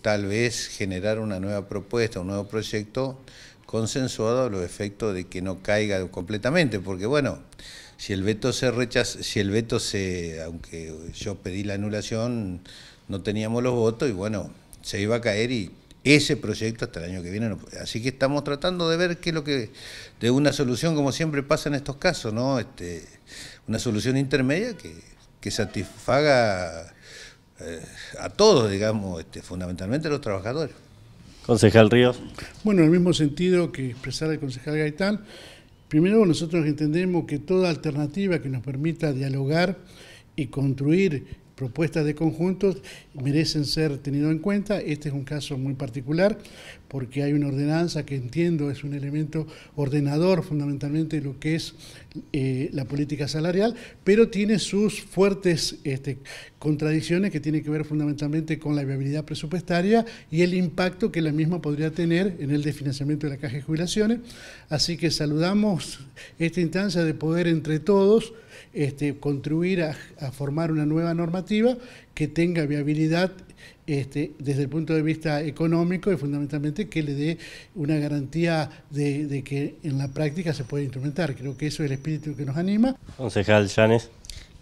tal vez generar una nueva propuesta, un nuevo proyecto consensuado a los efectos de que no caiga completamente, porque bueno, si el veto se rechaza, si el veto se, aunque yo pedí la anulación, no teníamos los votos y bueno, se iba a caer y ese proyecto hasta el año que viene. No, así que estamos tratando de ver qué es lo que, de una solución como siempre pasa en estos casos, ¿no? Este, una solución intermedia que, que satisfaga eh, a todos, digamos, este, fundamentalmente a los trabajadores. Concejal Ríos. Bueno, en el mismo sentido que expresar el concejal Gaitán, primero nosotros entendemos que toda alternativa que nos permita dialogar y construir propuestas de conjuntos merecen ser tenido en cuenta. Este es un caso muy particular porque hay una ordenanza que entiendo es un elemento ordenador fundamentalmente de lo que es eh, la política salarial, pero tiene sus fuertes este, contradicciones que tienen que ver fundamentalmente con la viabilidad presupuestaria y el impacto que la misma podría tener en el desfinanciamiento de la caja de jubilaciones. Así que saludamos esta instancia de poder entre todos este, contribuir a, formar una nueva normativa que tenga viabilidad este, desde el punto de vista económico y fundamentalmente que le dé una garantía de, que en la práctica se puede instrumentar. Creo que eso es el espíritu que nos anima. Concejal Llanes.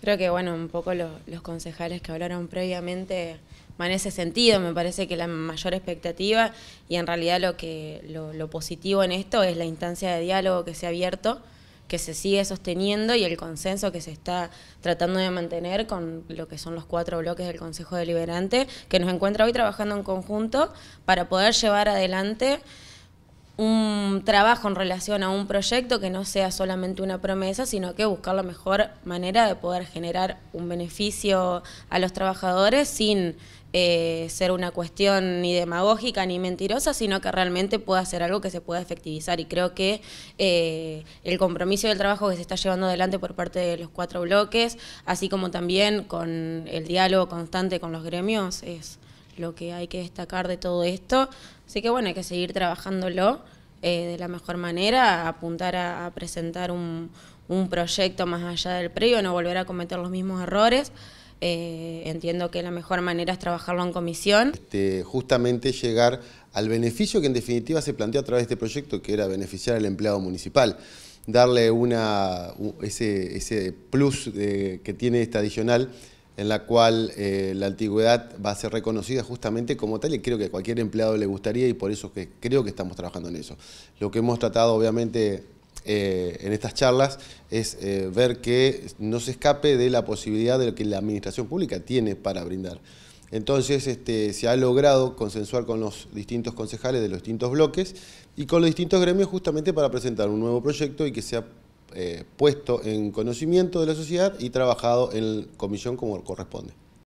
Creo que, bueno, un poco los, concejales que hablaron previamente van en ese sentido, me parece que la mayor expectativa y en realidad lo, que, lo positivo en esto es la instancia de diálogo que se ha abierto que se sigue sosteniendo y el consenso que se está tratando de mantener con lo que son los cuatro bloques del Consejo Deliberante, que nos encuentra hoy trabajando en conjunto para poder llevar adelante un trabajo en relación a un proyecto que no sea solamente una promesa, sino que buscar la mejor manera de poder generar un beneficio a los trabajadores sin eh, ser una cuestión ni demagógica ni mentirosa, sino que realmente pueda ser algo que se pueda efectivizar. Y creo que eh, el compromiso del trabajo que se está llevando adelante por parte de los cuatro bloques, así como también con el diálogo constante con los gremios, es lo que hay que destacar de todo esto. Así que bueno, hay que seguir trabajándolo eh, de la mejor manera, apuntar a, presentar un, proyecto más allá del previo, no volver a cometer los mismos errores. Eh, entiendo que la mejor manera es trabajarlo en comisión. Este, justamente llegar al beneficio que en definitiva se planteó a través de este proyecto, que era beneficiar al empleado municipal darle una, ese, plus eh, que tiene esta adicional en la cual eh, la antigüedad va a ser reconocida justamente como tal y creo que a cualquier empleado le gustaría y por eso que creo que estamos trabajando en eso. Lo que hemos tratado obviamente eh, en estas charlas es eh, ver que no se escape de la posibilidad de lo que la administración pública tiene para brindar. Entonces este, se ha logrado consensuar con los distintos concejales de los distintos bloques y con los distintos gremios justamente para presentar un nuevo proyecto y que sea eh, puesto en conocimiento de la sociedad y trabajado en comisión como corresponde.